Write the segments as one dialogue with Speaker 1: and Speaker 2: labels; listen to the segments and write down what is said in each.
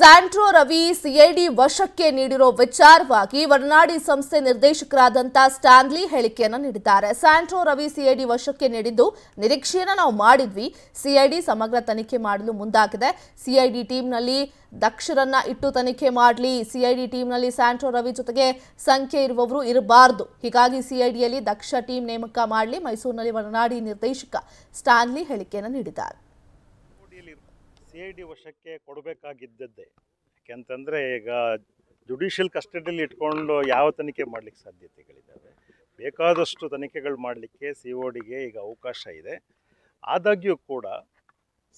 Speaker 1: Santro Ravi CID ವಶಕ್ಕೆ ನೀಡಿರೋ ವಿಚಾರವಾಗಿ ವರ್ನಾಡಿ ಸಂಸ್ಥೆ ನಿರ್ದೇಶಕರಾದಂಥ ಸ್ಟಾನ್ಲಿ ಹೇಳಿಕೆಯನ್ನು ನೀಡಿದ್ದಾರೆ ಸ್ಯಾಂಟ್ರೋ ರವಿ ಸಿಐಡಿ ವಶಕ್ಕೆ ನೀಡಿದ್ದು ನಿರೀಕ್ಷೆಯನ್ನು ನಾವು ಮಾಡಿದ್ವಿ ಸಿಐಡಿ ಸಮಗ್ರ ತನಿಖೆ ಮಾಡಲು ಮುಂದಾಗಿದೆ ಸಿಐಡಿ ಟೀಮ್ನಲ್ಲಿ ದಕ್ಷರನ್ನ ಇಟ್ಟು ತನಿಖೆ ಮಾಡಲಿ ಸಿಐಡಿ ಟೀಮ್ನಲ್ಲಿ ಸ್ಯಾಂಟ್ರೋ ರವಿ ಜೊತೆಗೆ ಸಂಖ್ಯೆ ಇರುವವರು ಇರಬಾರ್ದು ಹೀಗಾಗಿ ಸಿಐಡಿಯಲ್ಲಿ ದಕ್ಷ ಟೀಮ್ ನೇಮಕ ಮಾಡಲಿ ಮೈಸೂರಿನಲ್ಲಿ ವರ್ನಾಡಿ ನಿರ್ದೇಶಕ ಸ್ಟಾನ್ಲಿ ಹೇಳಿಕೆಯನ್ನು ನೀಡಿದ್ದಾರೆ
Speaker 2: ಸಿ ಐ ಡಿ ವಶಕ್ಕೆ ಕೊಡಬೇಕಾಗಿದ್ದದ್ದೇ ಯಾಕೆಂತಂದರೆ ಈಗ ಜುಡಿಷಿಯಲ್ ಕಸ್ಟಡಿಯಲ್ಲಿ ಇಟ್ಕೊಂಡು ಯಾವ ತನಿಖೆ ಮಾಡಲಿಕ್ಕೆ ಸಾಧ್ಯತೆಗಳಿದ್ದಾವೆ ಬೇಕಾದಷ್ಟು ತನಿಖೆಗಳು ಮಾಡಲಿಕ್ಕೆ ಸಿ ಒ ಡಿಗೆ ಈಗ ಅವಕಾಶ ಇದೆ ಆದಾಗ್ಯೂ ಕೂಡ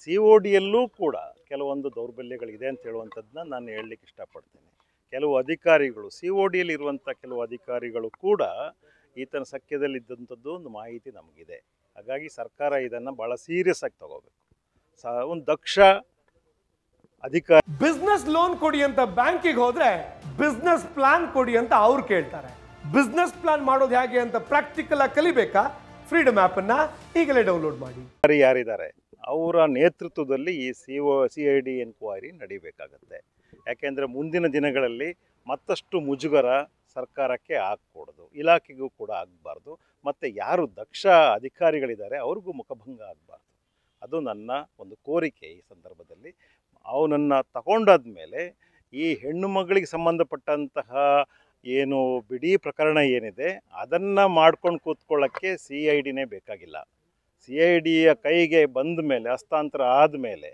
Speaker 2: ಸಿ ಒ ಡಿಯಲ್ಲೂ ಕೂಡ ಕೆಲವೊಂದು ದೌರ್ಬಲ್ಯಗಳಿದೆ ಅಂತ ಹೇಳುವಂಥದ್ದನ್ನ ನಾನು ಹೇಳಲಿಕ್ಕೆ ಇಷ್ಟಪಡ್ತೇನೆ ಕೆಲವು ಅಧಿಕಾರಿಗಳು ಸಿ ಒ ಡಿಯಲ್ಲಿ ಇರುವಂಥ ಕೆಲವು ಅಧಿಕಾರಿಗಳು ಕೂಡ ಈತನ ಸಖ್ಯದಲ್ಲಿದ್ದಂಥದ್ದು ಒಂದು ಮಾಹಿತಿ ನಮಗಿದೆ ಹಾಗಾಗಿ ಸರ್ಕಾರ ಇದನ್ನು ಭಾಳ ಸೀರಿಯಸ್ ಆಗಿ ತಗೋಬೇಕು ಒಂದು ದಕ್ಷ ಅಧಿಕಾರಿ ಬಿಸ್ನೆಸ್
Speaker 3: ಲೋನ್ ಕೊಡಿ ಅಂತ ಬ್ಯಾಂಕಿಗೆ ಹೋದ್ರೆ ಬಿಸ್ನೆಸ್ ಪ್ಲಾನ್ ಕೊಡಿ ಅಂತ ಅವ್ರು ಕೇಳ್ತಾರೆ ಬಿಸ್ನೆಸ್ ಪ್ಲಾನ್ ಮಾಡೋದು ಹೇಗೆ ಅಂತ ಪ್ರಾಕ್ಟಿಕಲ್ ಆಗಿ ಕಲಿಬೇಕಾ ಫ್ರೀಡಮ್ ಆ್ಯಪ್ ಅನ್ನ ಈಗಲೇ ಡೌನ್ಲೋಡ್ ಮಾಡಿ
Speaker 2: ಯಾರಿದ್ದಾರೆ ಅವರ ನೇತೃತ್ವದಲ್ಲಿ ಈ C O C I D enquiry ನಡಿಬೇಕಾಗತ್ತೆ ಯಾಕೆಂದರೆ ಮುಂದಿನ ದಿನಗಳಲ್ಲಿ ಮತ್ತಷ್ಟು ಮುಜುಗರ ಸರ್ಕಾರಕ್ಕೆ ಆಗಕೂಡದು ಇಲಾಖೆಗೂ ಕೂಡ ಆಗಬಾರ್ದು ಮತ್ತು ಯಾರು ದಕ್ಷ ಅಧಿಕಾರಿಗಳಿದ್ದಾರೆ ಅವ್ರಿಗೂ ಮುಖಭಂಗ ಆಗಬಾರ್ದು ಅದು ನನ್ನ ಒಂದು ಕೋರಿಕೆ ಈ ಸಂದರ್ಭದಲ್ಲಿ ಅವನನ್ನು ತಗೊಂಡಾದ ಮೇಲೆ ಈ ಹೆಣ್ಣು ಮಗಳಿಗೆ ಸಂಬಂಧಪಟ್ಟಂತಹ ಏನು ಬಿಡಿ ಪ್ರಕರಣ ಏನಿದೆ ಅದನ್ನು ಮಾಡ್ಕೊಂಡು ಕೂತ್ಕೊಳ್ಳೋಕ್ಕೆ ಸಿ ಐ ಡಿನೇ ಬೇಕಾಗಿಲ್ಲ ಸಿ ಐ ಡಿಯ ಕೈಗೆ ಬಂದ ಮೇಲೆ ಹಸ್ತಾಂತರ ಆದ ಮೇಲೆ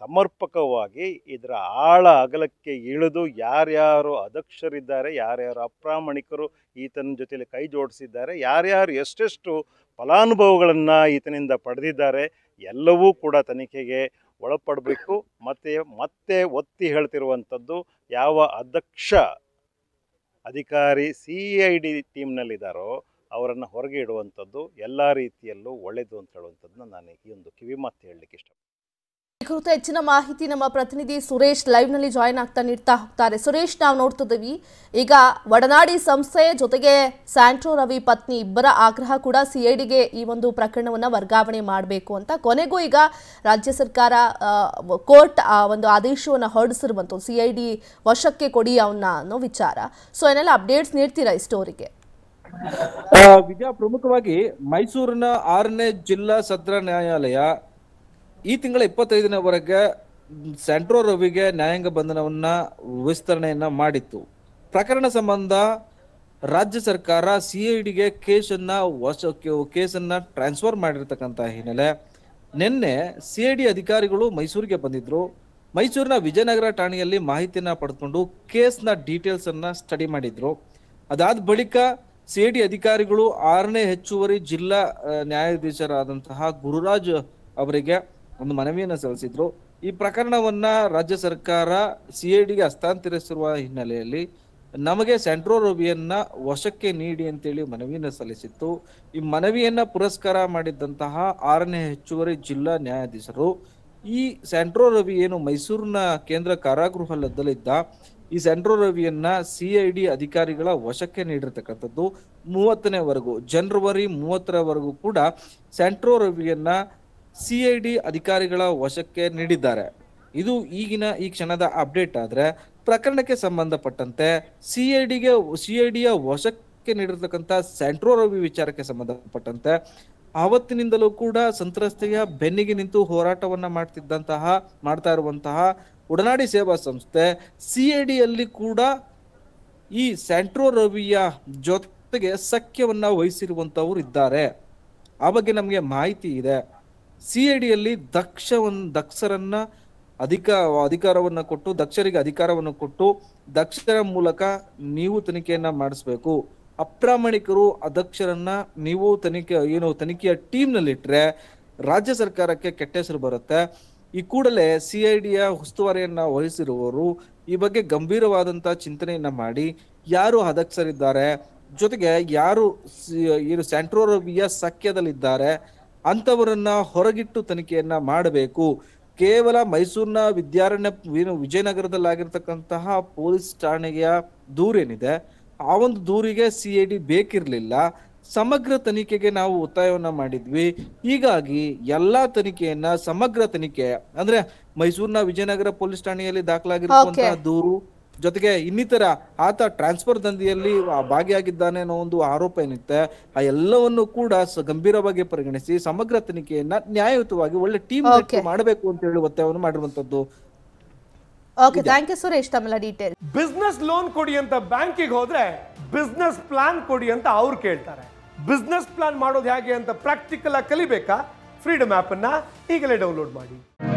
Speaker 2: ಸಮರ್ಪಕವಾಗಿ ಇದರ ಆಳ ಅಗಲಕ್ಕೆ ಇಳಿದು ಯಾರ್ಯಾರು ಅಧ್ಯಕ್ಷರಿದ್ದಾರೆ ಯಾರ್ಯಾರು ಅಪ್ರಾಮಾಣಿಕರು ಈತನ ಜೊತೆಯಲ್ಲಿ ಕೈ ಜೋಡಿಸಿದ್ದಾರೆ ಯಾರ್ಯಾರು ಎಷ್ಟೆಷ್ಟು ಫಲಾನುಭವಗಳನ್ನು ಈತನಿಂದ ಪಡೆದಿದ್ದಾರೆ ಎಲ್ಲವೂ ಕೂಡ ತನಿಖೆಗೆ ಒಳಪಡಬೇಕು ಮತ್ತು ಮತ್ತೆ ಒತ್ತಿ ಹೇಳ್ತಿರುವಂಥದ್ದು ಯಾವ ಅಧ್ಯಕ್ಷ ಅಧಿಕಾರಿ ಸಿ ಐ ಡಿ ಟೀಮ್ನಲ್ಲಿದ್ದಾರೋ ಅವರನ್ನು ಹೊರಗೆ ಇಡುವಂಥದ್ದು ಎಲ್ಲ ರೀತಿಯಲ್ಲೂ ಒಳ್ಳೆಯದು ಅಂತ ಹೇಳುವಂಥದ್ದನ್ನ ನಾನು ಈ ಒಂದು ಕಿವಿ ಹೇಳಲಿಕ್ಕೆ ಇಷ್ಟಪಡ್ತೀನಿ
Speaker 1: ಕುರಿತ ಹೆಚ್ಚಿನ ಮಾಹಿತಿ ನಮ್ಮ ಪ್ರತಿನಿಧಿ ಸುರೇಶ್ ಲೈವ್ನಲ್ಲಿ ಜಾಯಿನ್ ಆಗ್ತಾ ನೀಡ್ತಾ ಹೋಗ್ತಾರೆ ಸುರೇಶ್ ನಾವು ನೋಡ್ತಿದ್ದೀವಿ ಈಗ ಒಡನಾಡಿ ಸಂಸ್ಥೆ ಜೊತೆಗೆ ಸ್ಯಾಂಟ್ರೋ ರವಿ ಪತ್ನಿ ಇಬ್ಬರ ಆಗ್ರಹ ಕೂಡ ಸಿಐಡಿಗೆ ಈ ಒಂದು ಪ್ರಕರಣವನ್ನು ವರ್ಗಾವಣೆ ಮಾಡಬೇಕು ಅಂತ ಕೊನೆಗೂ ಈಗ ರಾಜ್ಯ ಸರ್ಕಾರ ಕೋರ್ಟ್ ಒಂದು ಆದೇಶವನ್ನು ಹೊರಡಿಸಿರುವಂಥದ್ದು ಸಿಐಡಿ ವಶಕ್ಕೆ ಕೊಡಿ ಅವನ್ನ ಅನ್ನೋ ವಿಚಾರ ಸೊ ಏನೆಲ್ಲ ಅಪ್ಡೇಟ್ಸ್ ನೀಡ್ತೀರಾ ಈ ಸ್ಟೋರಿಗೆ
Speaker 3: ವಿದ್ಯಾ ಪ್ರಮುಖವಾಗಿ ಮೈಸೂರಿನ ಆರನೇ ಜಿಲ್ಲಾ ಸತ್ರ ನ್ಯಾಯಾಲಯ ಈ ತಿಂಗಳ ಇಪ್ಪತ್ತೈದನವರೆಗೆ ಸೆಂಟ್ರೋ ರವಿಗೆ ನ್ಯಾಯಾಂಗ ಬಂಧನವನ್ನ ವಿಸ್ತರಣೆಯನ್ನ ಮಾಡಿತ್ತು ಪ್ರಕರಣ ಸಂಬಂಧ ರಾಜ್ಯ ಸರ್ಕಾರ ಸಿಐಡಿಗೆ ಕೇಸನ್ನ ಕೇಸ್ ಕೇಸನ್ನ ಟ್ರಾನ್ಸ್ಫರ್ ಮಾಡಿರತಕ್ಕಂತ ಹಿನ್ನೆಲೆ ನಿನ್ನೆ ಸಿಐಡಿ ಅಧಿಕಾರಿಗಳು ಮೈಸೂರಿಗೆ ಬಂದಿದ್ರು ಮೈಸೂರಿನ ವಿಜಯನಗರ ಠಾಣೆಯಲ್ಲಿ ಮಾಹಿತಿಯನ್ನ ಪಡೆದುಕೊಂಡು ಕೇಸ್ನ ಡೀಟೇಲ್ಸ್ ಅನ್ನ ಸ್ಟಡಿ ಮಾಡಿದ್ರು ಅದಾದ ಬಳಿಕ ಸಿಐಡಿ ಅಧಿಕಾರಿಗಳು ಆರನೇ ಹೆಚ್ಚುವರಿ ಜಿಲ್ಲಾ ನ್ಯಾಯಾಧೀಶರಾದಂತಹ ಗುರುರಾಜ್ ಅವರಿಗೆ ಒಂದು ಮನವಿಯನ್ನ ಸಲ್ಲಿಸಿದ್ರು ಈ ಪ್ರಕರಣವನ್ನ ರಾಜ್ಯ ಸರ್ಕಾರ ಸಿ ಡಿಗೆ ಹಸ್ತಾಂತರಿಸಿರುವ ಹಿನ್ನೆಲೆಯಲ್ಲಿ ನಮಗೆ ಸೆಂಟ್ರೋ ರವಿಯನ್ನ ವಶಕ್ಕೆ ನೀಡಿ ಅಂತೇಳಿ ಮನವಿಯನ್ನ ಸಲ್ಲಿಸಿತ್ತು ಈ ಮನವಿಯನ್ನ ಪುರಸ್ಕಾರ ಮಾಡಿದ್ದಂತಹ ಆರನೇ ಹೆಚ್ಚುವರಿ ಜಿಲ್ಲಾ ನ್ಯಾಯಾಧೀಶರು ಈ ಸೆಂಟ್ರೋ ರವಿ ಏನು ಮೈಸೂರಿನ ಕೇಂದ್ರ ಕಾರಾಗೃಹದಲ್ಲಿದ್ದ ಈ ಸೆಂಟ್ರೋ ರವಿಯನ್ನ ಸಿಐಡಿ ಅಧಿಕಾರಿಗಳ ವಶಕ್ಕೆ ನೀಡಿರ್ತಕ್ಕಂಥದ್ದು ಮೂವತ್ತನೇ ವರೆಗೂ ಜನವರಿ ಮೂವತ್ತರವರೆಗೂ ಕೂಡ ಸೆಂಟ್ರೋ ರವಿಯನ್ನ ಸಿಐಡಿ ಅಧಿಕಾರಿಗಳ ವಶಕ್ಕೆ ನೀಡಿದ್ದಾರೆ ಇದು ಈಗಿನ ಈ ಕ್ಷಣದ ಅಪ್ಡೇಟ್ ಆದ್ರೆ ಪ್ರಕರಣಕ್ಕೆ ಸಂಬಂಧಪಟ್ಟಂತೆ ಸಿಐಡಿಗೆ ಸಿಐಡಿಯ ವಶಕ್ಕೆ ನೀಡಿರ್ತಕ್ಕಂತ ಸೆಂಟ್ರೋ ರವಿ ವಿಚಾರಕ್ಕೆ ಸಂಬಂಧಪಟ್ಟಂತೆ ಆವತ್ತಿನಿಂದಲೂ ಕೂಡ ಸಂತ್ರಸ್ತೆಯ ಬೆನ್ನಿಗೆ ನಿಂತು ಹೋರಾಟವನ್ನ ಮಾಡ್ತಿದ್ದಂತಹ ಮಾಡ್ತಾ ಇರುವಂತಹ ಒಡನಾಡಿ ಸೇವಾ ಸಂಸ್ಥೆ ಸಿಐಡಿಯಲ್ಲಿ ಕೂಡ ಈ ಸ್ಯಾಂಟ್ರೋ ರವಿಯ ಜೊತೆಗೆ ಸಖ್ಯವನ್ನ ವಹಿಸಿರುವಂತವರು ಇದ್ದಾರೆ ಆ ಬಗ್ಗೆ ನಮಗೆ ಮಾಹಿತಿ ಇದೆ ಸಿ ಐ ಡಿಯಲ್ಲಿ ದಕ್ಷ ದಕ್ಷರನ್ನ ಅಧಿಕ ಅಧಿಕಾರವನ್ನು ಕೊಟ್ಟು ದಕ್ಷರಿಗೆ ಅಧಿಕಾರವನ್ನು ಕೊಟ್ಟು ದಕ್ಷರ ಮೂಲಕ ನೀವು ತನಿಖೆಯನ್ನ ಮಾಡಿಸ್ಬೇಕು ಅಪ್ರಾಮಾಣಿಕರು ಅಧ್ಯಕ್ಷರನ್ನ ನೀವು ತನಿಖೆ ಏನು ತನಿಖೆಯ ಟೀಮ್ನಲ್ಲಿಟ್ಟರೆ ರಾಜ್ಯ ಸರ್ಕಾರಕ್ಕೆ ಕೆಟ್ಟ ಹೆಸರು ಬರುತ್ತೆ ಈ ಕೂಡಲೇ ಸಿ ಐ ಡಿಯ ಉಸ್ತುವಾರಿಯನ್ನ ವಹಿಸಿರುವವರು ಈ ಬಗ್ಗೆ ಗಂಭೀರವಾದಂಥ ಚಿಂತನೆಯನ್ನ ಮಾಡಿ ಯಾರು ಅಧ್ಯಕ್ಷರಿದ್ದಾರೆ ಜೊತೆಗೆ ಯಾರು ಏನು ಸ್ಯಾಂಟ್ರೋರೋಬಿಯ ಸಖ್ಯದಲ್ಲಿದ್ದಾರೆ ಅಂತವರನ್ನ ಹೊರಗಿಟ್ಟು ತನಿಖೆಯನ್ನ ಮಾಡಬೇಕು ಕೇವಲ ಮೈಸೂರಿನ ವಿದ್ಯಾರಣ್ಯ ವಿಜಯನಗರದಲ್ಲಾಗಿರ್ತಕ್ಕಂತಹ ಪೊಲೀಸ್ ಠಾಣೆಯ ದೂರೇನಿದೆ ಆ ಒಂದು ದೂರಿಗೆ ಸಿ ಐ ಡಿ ಬೇಕಿರಲಿಲ್ಲ ಸಮಗ್ರ ತನಿಖೆಗೆ ನಾವು ಒತ್ತಾಯವನ್ನ ಮಾಡಿದ್ವಿ ಹೀಗಾಗಿ ಎಲ್ಲಾ ತನಿಖೆಯನ್ನ ಸಮಗ್ರ ತನಿಖೆ ಅಂದ್ರೆ ಮೈಸೂರಿನ ವಿಜಯನಗರ ಪೊಲೀಸ್ ಠಾಣೆಯಲ್ಲಿ ದಾಖಲಾಗಿರುವಂತಹ ದೂರು ಜೊತೆಗೆ ಇನ್ನಿತರ ಆತ ಟ್ರಾನ್ಸ್ಫರ್ ದಂಧೆಯಲ್ಲಿ ಭಾಗಿಯಾಗಿದ್ದಾನೆ ಅನ್ನೋ ಒಂದು ಆರೋಪ ಏನಿತ್ತೆ ಆ ಎಲ್ಲವನ್ನು ಕೂಡ ಗಂಭೀರವಾಗಿ ಪರಿಗಣಿಸಿ ಸಮಗ್ರ ತನಿಖೆಯನ್ನ ನ್ಯಾಯಯುತವಾಗಿ ಒಳ್ಳೆ ಟೀಮ್ ಮಾಡಬೇಕು ಅಂತ ಹೇಳಿ ಒತ್ತಾಯವನ್ನು ಮಾಡಿರುವಂತದ್ದು
Speaker 1: ಓಕೆ ಥ್ಯಾಂಕ್ ಯು ಸುರೇಶ್ ತಮ್ಮ ಡೀಟೇಲ್ ಬಿಸ್ನೆಸ್ ಲೋನ್ ಕೊಡಿ ಅಂತ
Speaker 3: ಬ್ಯಾಂಕಿಗೆ ಹೋದ್ರೆ ಬಿಸ್ನೆಸ್ ಪ್ಲಾನ್ ಕೊಡಿ ಅಂತ ಅವ್ರು ಕೇಳ್ತಾರೆ ಬಿಸ್ನೆಸ್ ಪ್ಲಾನ್ ಮಾಡೋದು ಹೇಗೆ ಅಂತ ಪ್ರಾಕ್ಟಿಕಲ್ ಆಗಿ ಕಲಿಬೇಕಾ ಫ್ರೀಡಮ್ ಆಪ್ ಈಗಲೇ ಡೌನ್ಲೋಡ್ ಮಾಡಿ